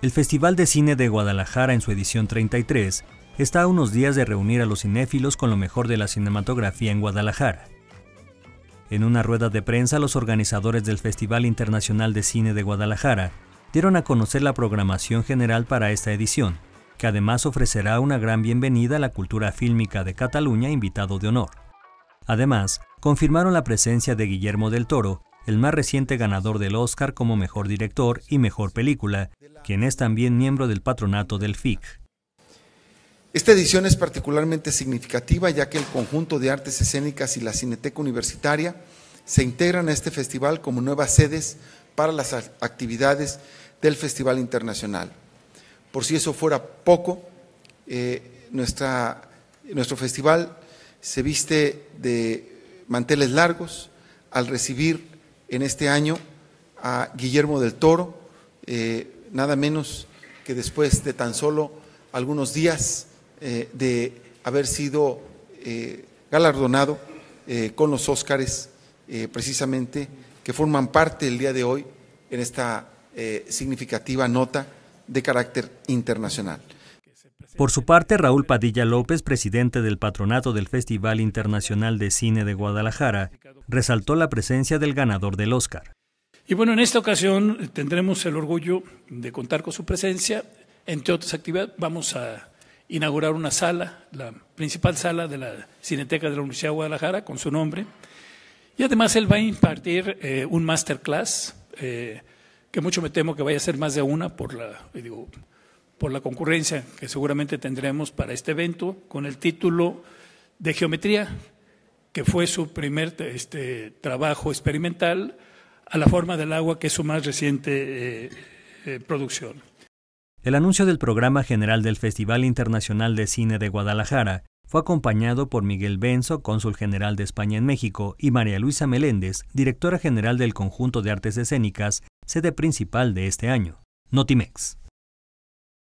El Festival de Cine de Guadalajara en su edición 33 está a unos días de reunir a los cinéfilos con lo mejor de la cinematografía en Guadalajara. En una rueda de prensa, los organizadores del Festival Internacional de Cine de Guadalajara dieron a conocer la programación general para esta edición, que además ofrecerá una gran bienvenida a la cultura fílmica de Cataluña invitado de honor. Además, confirmaron la presencia de Guillermo del Toro, el más reciente ganador del Oscar como Mejor Director y Mejor Película, quien es también miembro del patronato del FIC. Esta edición es particularmente significativa ya que el conjunto de artes escénicas y la Cineteca Universitaria se integran a este festival como nuevas sedes para las actividades del Festival Internacional. Por si eso fuera poco, eh, nuestra, nuestro festival se viste de manteles largos al recibir en este año a Guillermo del Toro, eh, nada menos que después de tan solo algunos días eh, de haber sido eh, galardonado eh, con los Óscares, precisamente, que forman parte el día de hoy en esta significativa nota de carácter internacional. Por su parte, Raúl Padilla López, presidente del patronato del Festival Internacional de Cine de Guadalajara, resaltó la presencia del ganador del Óscar. Y bueno, en esta ocasión tendremos el orgullo de contar con su presencia. Entre otras actividades, vamos a inaugurar una sala, la principal sala de la Cineteca de la Universidad de Guadalajara, con su nombre. Y además él va a impartir eh, un masterclass, eh, que mucho me temo que vaya a ser más de una por la, eh, por la concurrencia que seguramente tendremos para este evento, con el título de Geometría, que fue su primer este, trabajo experimental a la forma del agua, que es su más reciente eh, eh, producción. El anuncio del programa general del Festival Internacional de Cine de Guadalajara fue acompañado por Miguel Benzo, cónsul general de España en México, y María Luisa Meléndez, directora general del Conjunto de Artes Escénicas, sede principal de este año, Notimex.